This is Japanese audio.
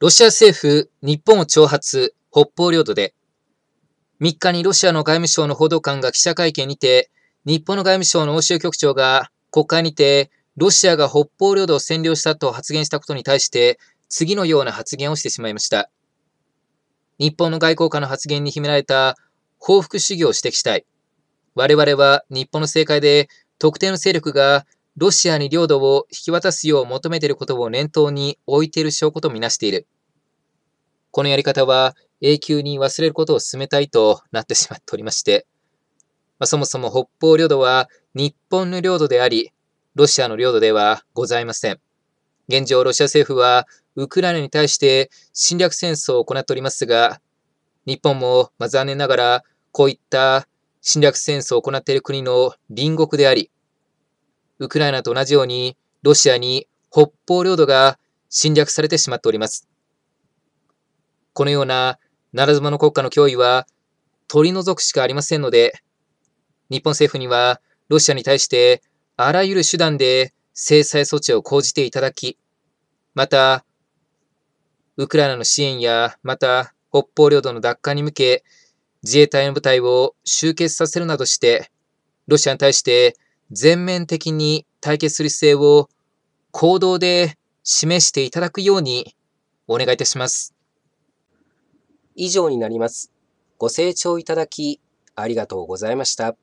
ロシア政府、日本を挑発、北方領土で、3日にロシアの外務省の報道官が記者会見にて、日本の外務省の欧州局長が国会にて、ロシアが北方領土を占領したと発言したことに対して、次のような発言をしてしまいました。日本の外交官の発言に秘められた報復主義を指摘したい。我々は日本の政界で特定の勢力がロシアに領土を引き渡すよう求めていることを念頭に置いている証拠とみなしている。このやり方は永久に忘れることを進めたいとなってしまっておりまして、まあ、そもそも北方領土は日本の領土であり、ロシアの領土ではございません。現状、ロシア政府はウクライナに対して侵略戦争を行っておりますが、日本も、まあ、残念ながらこういった侵略戦争を行っている国の隣国であり、ウクライナと同じようにロシアに北方領土が侵略されてしまっております。このようなならずの国家の脅威は取り除くしかありませんので、日本政府にはロシアに対してあらゆる手段で制裁措置を講じていただき、また、ウクライナの支援や、また北方領土の奪還に向け、自衛隊の部隊を集結させるなどして、ロシアに対して全面的に対決する姿勢を行動で示していただくようにお願いいたします。以上になります。ご清聴いただきありがとうございました。